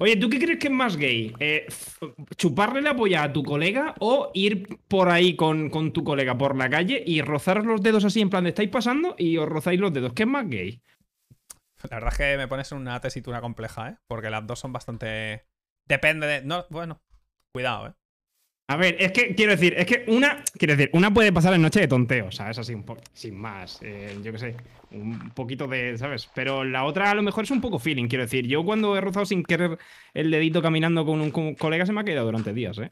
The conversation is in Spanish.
Oye, ¿tú qué crees que es más gay? Eh, ¿Chuparle la polla a tu colega o ir por ahí con, tu colega por la calle y rozar los dedos así en plan de estáis pasando y os rozáis los dedos? ¿Qué es más gay? La verdad es que me pones en una tesitura compleja, ¿eh? Porque las dos son bastante... Depende de... No, bueno, cuidado, ¿eh? A ver, es que quiero decir, es que una, quiero decir, una puede pasar la noche de tonteo, ¿sabes? Así un poco, sin más, eh, yo qué sé, un poquito de, ¿sabes? Pero la otra a lo mejor es un poco feeling, quiero decir. Yo cuando he rozado sin querer el dedito caminando con un colega se me ha quedado durante días, ¿eh?